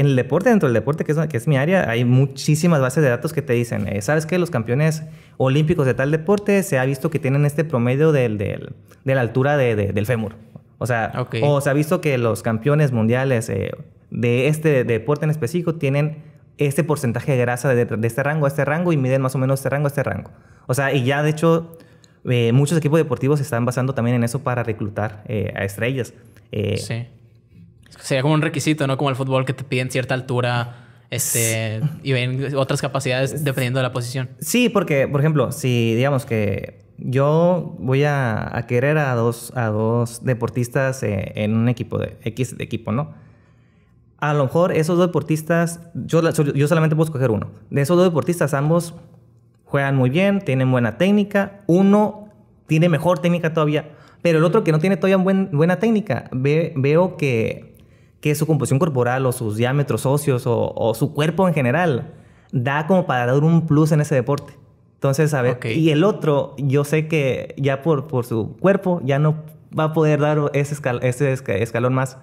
en el deporte, dentro del deporte, que es, mi área, hay muchísimas bases de datos que te dicen, eh, ¿sabes qué? Los campeones olímpicos de tal deporte se ha visto que tienen este promedio de la altura del fémur. O sea, o se ha visto que los campeones mundiales eh, de este deporte en específico tienen este porcentaje de grasa de, este rango a este rango y miden más o menos este rango a este rango. O sea, y ya de hecho eh, muchos equipos deportivos se están basando también en eso para reclutar a estrellas. sí. Sería como un requisito, ¿no? Como el fútbol que te piden cierta altura este, y ven otras capacidades dependiendo de la posición. Sí, porque, por ejemplo, si digamos que yo voy a, querer a dos, a dos deportistas eh, en un equipo de X de equipo, ¿no? A lo mejor esos dos deportistas, yo, yo solamente puedo escoger uno. De esos dos deportistas, ambos juegan muy bien, tienen buena técnica. Uno tiene mejor técnica todavía, pero el otro que no tiene todavía buena técnica, veo que que su composición corporal o sus diámetros óseos o, su cuerpo en general da como para dar un plus en ese deporte. Entonces, a ver, y el otro, yo sé que ya por, por su cuerpo ya no va a poder dar ese, escalón más.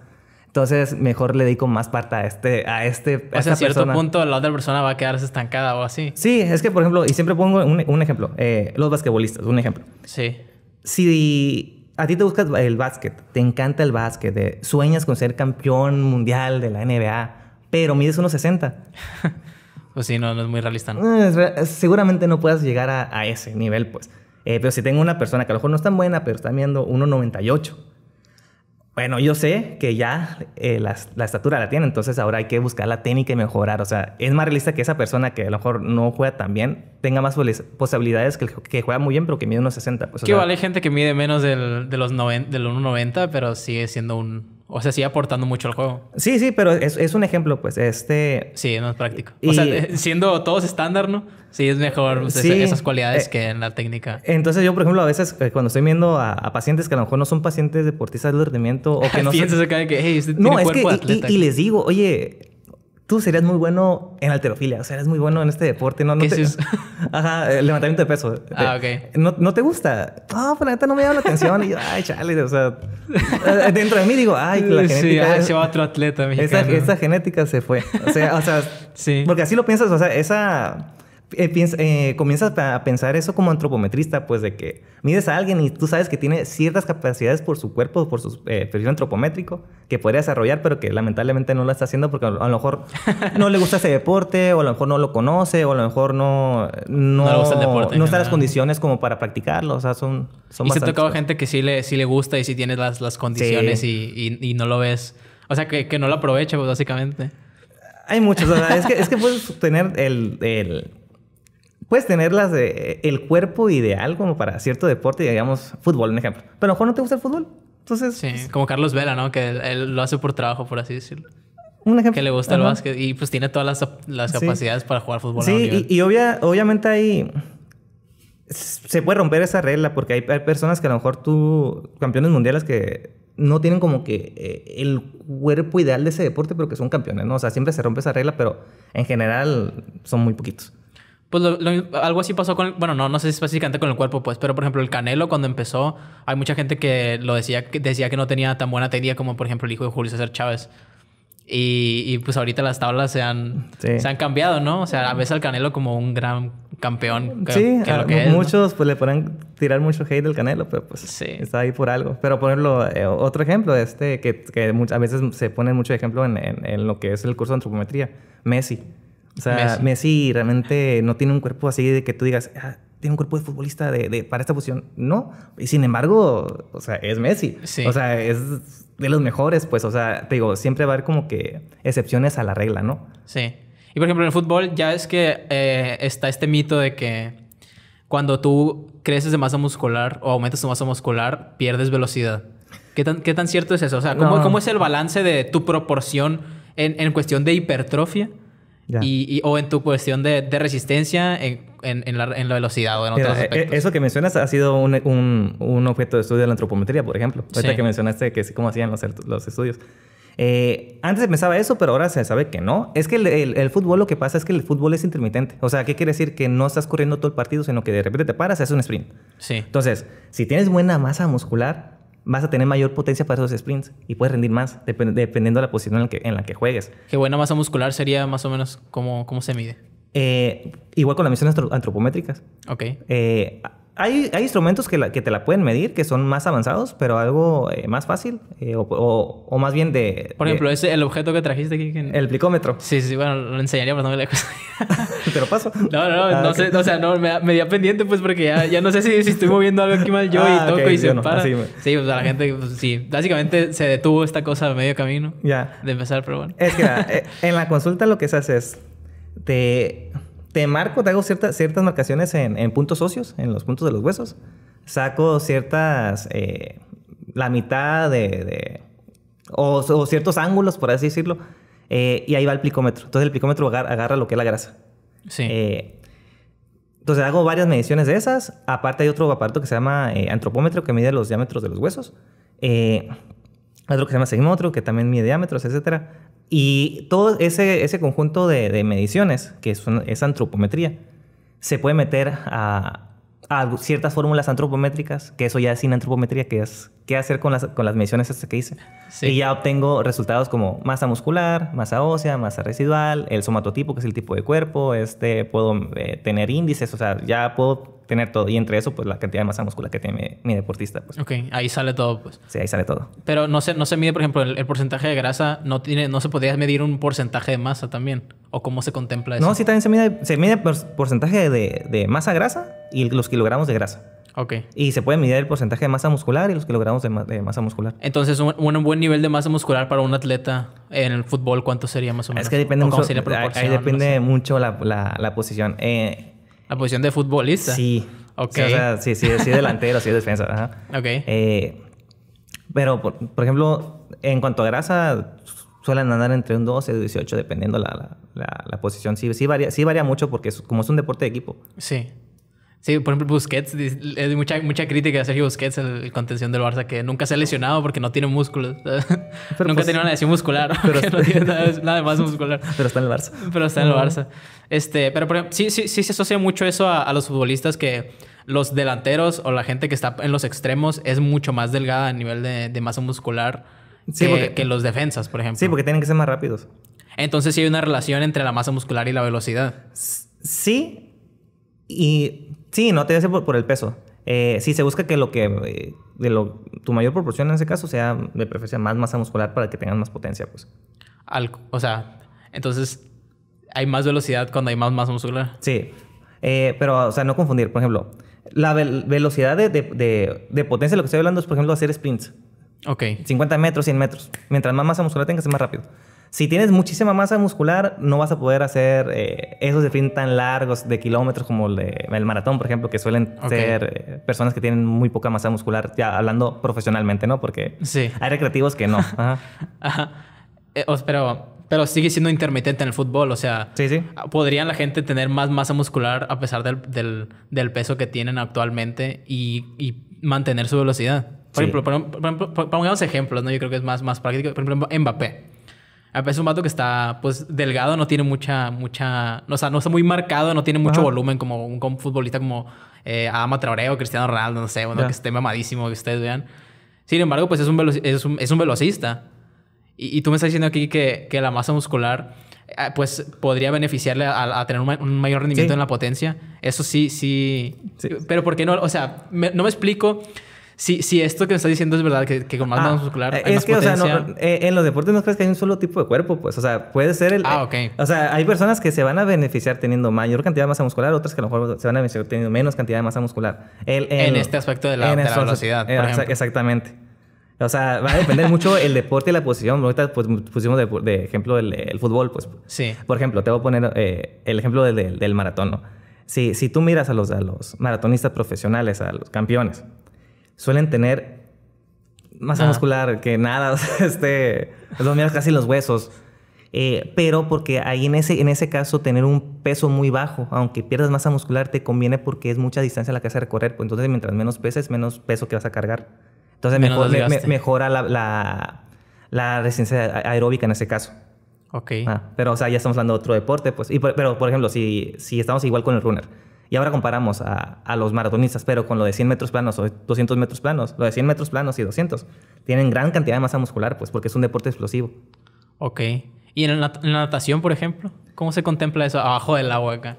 Entonces, mejor le dedico más parte a este, a este. o sea, cierto punto la otra persona va a quedarse estancada o así. Sí, es que, por ejemplo, y siempre pongo un, ejemplo, eh, los basquetbolistas, un ejemplo. Sí. Si a ti te buscas el básquet, te encanta el básquet, sueñas con ser campeón mundial de la NBA, pero mides 1.60. pues sí, no, no es muy realista. ¿no? Eh, seguramente no puedas llegar a, ese nivel, pues. Eh, pero si tengo una persona que a lo mejor no es tan buena, pero está midiendo 1,98 bueno, yo sé que ya eh, la, la, estatura la tiene, entonces ahora hay que buscar la técnica y mejorar. O sea, es más realista que esa persona que a lo mejor no juega tan bien tenga más posibilidades que el que juega muy bien pero que mide unos 60. Pues, que vale gente que mide menos de los 90, 1,90, pero sigue siendo un o sea, sí aportando mucho al juego. Sí, sí, pero es, un ejemplo, pues. Este. Sí, no es práctico. O sea, siendo todos estándar, ¿no? Sí, es mejor pues, esas cualidades eh, que en la técnica. Entonces, yo, por ejemplo, a veces eh, cuando estoy viendo a, pacientes que a lo mejor no son pacientes deportistas de rendimiento o que no. Piensas acá que, hey, usted no, tiene es cuerpo que, atleta. y, les digo, oye, tú serías muy bueno en alterofilia, o sea, eres muy bueno en este deporte, ¿no? no ¿Qué te... Ajá, levantamiento de peso. Ah, ok. ¿No, no te gusta? No, pero pues, la neta no me llama la atención. Y yo, ay, chale, o sea, eh, dentro de mí digo, ay, la genética... Sí, se va otro atleta mexicano. Esa, esa, genética se fue. O sea, o sea, sí. Porque así lo piensas, o sea, esa... Eh, eh, comienzas a pensar eso como antropometrista, pues de que mides a alguien y tú sabes que tiene ciertas capacidades por su cuerpo, por su eh, perfil antropométrico, que podría desarrollar, pero que lamentablemente no lo está haciendo porque a lo mejor no le gusta ese deporte, o a lo mejor no lo conoce, o a lo mejor no, no, está en las condiciones como para practicarlo. O sea, son, son Y se ha tocado gente que sí le, sí le gusta y sí tiene las, condiciones y, no lo ves. O sea, que, no lo aprovecha, pues, básicamente. Hay muchos. O sea, es que, es que puedes tener el puedes tener eh, el cuerpo ideal como para cierto deporte, digamos fútbol, un ejemplo. Pero a lo mejor no te gusta el fútbol. Entonces. Pues, como Carlos Vela, ¿no? Que él, lo hace por trabajo, por así decirlo. Un ejemplo. Que le gusta el básquet y pues tiene todas las, capacidades para jugar fútbol. Sí, y, obviamente ahí se puede romper esa regla porque hay, personas que a lo mejor tú, campeones mundiales que no tienen como que eh, el cuerpo ideal de ese deporte, pero que son campeones, ¿no? O sea, siempre se rompe esa regla, pero en general son muy poquitos. Pues algo así pasó con, bueno, no, no sé si específicamente con el cuerpo, pues, pero por ejemplo el Canelo cuando empezó, hay mucha gente que lo decía, que decía que no tenía tan buena teoría como por ejemplo el hijo de Julio César Chávez. Y, y pues ahorita las tablas se han, se han cambiado, ¿no? O sea, a veces al Canelo como un gran campeón. sí, que que es, muchos pues le ponen tirar mucho hate al Canelo, pero pues sí. está ahí por algo. Pero ponerlo, eh, otro ejemplo, de este que, que a veces se pone mucho ejemplo en, en, en lo que es el curso de antropometría, Messi. O sea, Messi. realmente no tiene un cuerpo así de que tú digas, ah, tiene un cuerpo de futbolista de, para esta posición. No. Y sin embargo, o sea, es Messi. O sea, es de los mejores, pues. O sea, te digo, siempre va a haber como que excepciones a la regla, ¿no? Sí. Y por ejemplo, en el fútbol ya es que eh, está este mito de que cuando tú creces de masa muscular o aumentas tu masa muscular, pierdes velocidad. ¿Qué tan, qué tan cierto es eso? O sea, ¿cómo, ¿cómo es el balance de tu proporción en, en cuestión de hipertrofia? Y, o en tu cuestión de, resistencia en, la, velocidad o en otros e, e, aspectos. Eso que mencionas ha sido un, objeto de estudio de la antropometría, por ejemplo. Ahorita que mencionaste que cómo hacían los, estudios. Eh, antes se pensaba eso, pero ahora se sabe que no. Es que el, fútbol lo que pasa es que el fútbol es intermitente. O sea, ¿qué quiere decir? Que no estás corriendo todo el partido, sino que de repente te paras, haces un sprint. Sí. Entonces, si tienes buena masa muscular, vas a tener mayor potencia para esos sprints y puedes rendir más dependiendo de la posición en la, que, en la que juegues. Qué buena masa muscular sería más o menos cómo, cómo se mide. Eh, igual con las misiones antropométricas. Ok. Eh, hay, hay instrumentos que, que, te la pueden medir, que son más avanzados, pero algo eh, más fácil, eh, o, o, más bien de... Por ejemplo, ese, el objeto que trajiste aquí. El plicómetro. Sí, sí, bueno, lo enseñaría, pero no me la te lo paso. No, no, no, ah, no o sea, no, me, me pendiente pues porque ya, no sé si, estoy moviendo algo aquí mal yo y ah, toco y se para. sí, pues, sea, la gente, pues, sí, básicamente se detuvo esta cosa a medio camino ya. de empezar, pero bueno. Es que eh, en la consulta lo que se hace es, te te marco, te hago ciertas marcaciones en, puntos óseos, en los puntos de los huesos. Saco ciertas, eh, la mitad de, o, ciertos ángulos, por así decirlo, eh, y ahí va el plicómetro. Entonces el plicómetro agarra, lo que es la grasa. Sí. Eh, entonces hago varias mediciones de esas. Aparte hay otro aparato que se llama antropómetro que mide los diámetros de los huesos. otro que se llama segmómetro que también mide diámetros, etcétera. Y todo ese, ese conjunto de, mediciones, que es, es antropometría, se puede meter a, ciertas fórmulas antropométricas, que eso ya es sin antropometría, que es qué hacer con las, con las mediciones que hice. Y ya obtengo resultados como masa muscular, masa ósea, masa residual, el somatotipo, que es el tipo de cuerpo, este, puedo eh, tener índices, o sea, ya puedo tener todo. Y entre eso, pues la cantidad de masa muscular que tiene mi, deportista. Pues. Ok, ahí sale todo, pues. Sí, ahí sale todo. Pero no se, no se mide, por ejemplo, el, porcentaje de grasa, no, tiene, no se podría medir un porcentaje de masa también. ¿O cómo se contempla eso? No, sí, también se mide, se mide pues, porcentaje de, de masa grasa y los kilogramos de grasa. Ok. Y se puede medir el porcentaje de masa muscular y los kilogramos de, masa muscular. Entonces, un, buen nivel de masa muscular para un atleta en el fútbol, ¿cuánto sería más o menos? Es que depende mucho. La depende mucho la, posición. Eh, la posición de futbolista. Sí. Ok. Sí, o sea, sí, sí, sí delantero, sí defensa. Ok. Eh, pero, por, ejemplo, en cuanto a grasa, suelen andar entre un 12 y 18, dependiendo la, la, posición. Sí, varía, sí varía mucho porque como es un deporte de equipo. Sí. Sí, por ejemplo, Busquets, hay mucha, mucha crítica a Sergio Busquets, el contención del Barça, que nunca se ha lesionado porque no tiene músculos. nunca pues, tiene una lesión muscular, pero no tiene nada, muscular. Pero está en el Barça. Pero está en el ah. Barça. Este, pero por ejemplo, sí, sí, sí se asocia mucho eso a, los futbolistas que los delanteros o la gente que está en los extremos es mucho más delgada a nivel de, masa muscular que, que, los defensas, por ejemplo. Sí, porque tienen que ser más rápidos. Entonces sí hay una relación entre la masa muscular y la velocidad. Sí, y Sí, no te hace por, el peso. Eh, sí, se busca que lo que eh, de lo, tu mayor proporción en ese caso sea de preferencia más masa muscular para que tengas más potencia, pues. Al, o sea, entonces hay más velocidad cuando hay más masa muscular. Sí, eh, pero o sea, no confundir. Por ejemplo, la velocidad de, de, de, potencia, lo que estoy hablando es, por ejemplo, hacer sprints. Ok. 50 metros, 100 metros. Mientras más masa muscular tengas, es más rápido. Si tienes muchísima masa muscular, no vas a poder hacer eh, esos esos fin tan largos de kilómetros como el, maratón, por ejemplo, que suelen ser eh, personas que tienen muy poca masa muscular, ya hablando profesionalmente, ¿no? Porque hay recreativos que no. Ajá. Eh, pero, pero sigue siendo intermitente en el fútbol, o sea, ¿podrían la gente tener más masa muscular a pesar del, peso que tienen actualmente y, mantener su velocidad? Por ejemplo, pongamos ejemplos, ¿no? Yo creo que es más, más práctico. Por ejemplo, Mbappé. Ah, es un vato que está, pues, delgado, no tiene mucha, mucha... O sea, no está muy marcado, no tiene mucho volumen como un, futbolista como eh, Ama o Cristiano Ronaldo, no sé, que esté mamadísimo, que ustedes vean. Sin embargo, pues es un, es un, es un velocista. Y, tú me estás diciendo aquí que, que la masa muscular, eh, pues, podría beneficiarle a, tener un, mayor rendimiento en la potencia. Eso sí, sí, Pero ¿por qué no? O sea, no me explico si, esto que me estás diciendo es verdad, que, con más ah, masa muscular hay es que, o sea, eh, en los deportes no crees que hay un solo tipo de cuerpo, pues. O sea, puede ser el. Ah, ok. O sea, hay personas que se van a beneficiar teniendo mayor cantidad de masa muscular, otras que a lo mejor se van a beneficiar teniendo menos cantidad de masa muscular. en este aspecto de la, velocidad. Eh, exactamente. O sea, va a depender mucho el deporte y la posición. Ahorita pues, pusimos de, ejemplo el, fútbol, pues. Sí. Por ejemplo, te voy a poner eh, el ejemplo del, del, maratón, Si, si tú miras a los, a los maratonistas profesionales, a los campeones, suelen tener masa ah. muscular que nada, este, los miras casi los huesos. Eh, pero porque ahí en ese, en ese caso tener un peso muy bajo, aunque pierdas masa muscular, te conviene porque es mucha distancia la que vas a recorrer. Pues entonces, mientras menos peses, menos peso que vas a cargar. Entonces, mejora la, la, resistencia aeróbica en ese caso. Ok. Ah, pero, o sea, ya estamos hablando de otro deporte, pues. pero, por ejemplo, si, si estamos igual con el runner y ahora comparamos a, los maratonistas, pero con lo de 100 metros planos o 200 metros planos. Lo de 100 metros planos y 200 tienen gran cantidad de masa muscular, pues porque es un deporte explosivo. Ok. ¿Y en la, natación, por ejemplo? ¿Cómo se contempla eso abajo del agua acá?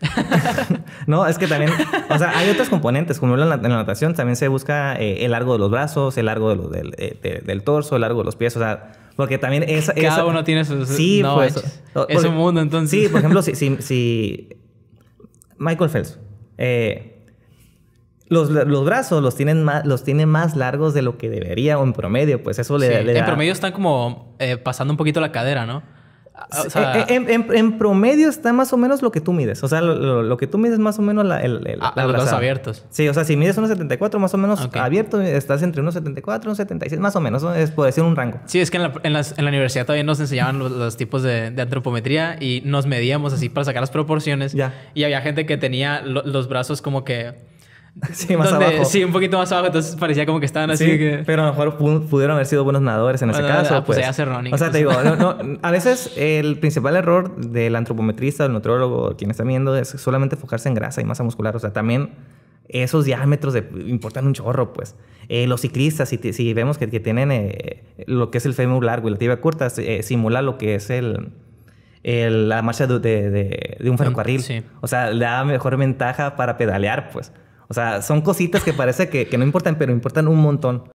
no, es que también, o sea, hay otros componentes, como en la, natación también se busca eh, el largo de los brazos, el largo eh, de del, torso, el largo de los pies, o sea, porque también es... Cada uno tiene sus... Sí, pues, es, un mundo entonces. Sí, por ejemplo, si Michael Phelps. Eh, los, brazos los tienen más, los tiene más largos de lo que debería o en promedio, pues eso le, da... En promedio están como eh, pasando un poquito la cadera, ¿no? Eh, en, promedio está más o menos lo que tú mides. O sea, lo, que tú mides es más o menos ah, los brazos abiertos. Sí, o sea, si mides 1,74 más o menos abierto, estás entre 1,74 y 1,76, más o menos. Es por decir un rango. Sí, es que en la, universidad todavía nos enseñaban los, tipos de, antropometría y nos medíamos así para sacar las proporciones. Y había gente que tenía los brazos como que Sí, más abajo. Sí, un poquito más abajo, entonces parecía como que estaban así. Pero a lo mejor pudieron haber sido buenos nadadores en ah, ese caso. Ah, pues, pues. O sea, te digo, a veces el principal error del antropometrista, del nutriólogo quien está viendo, es solamente enfocarse en grasa y masa muscular. O sea, también esos diámetros de, importan un chorro, pues. Eh, los ciclistas, si, si vemos que, que tienen eh, lo que es el femur largo y la tibia corta, eh, simula lo que es el, la marcha de, un ferrocarril. O sea, le da mejor ventaja para pedalear, pues. O sea, son cositas que parece que, que no importan, pero importan un montón.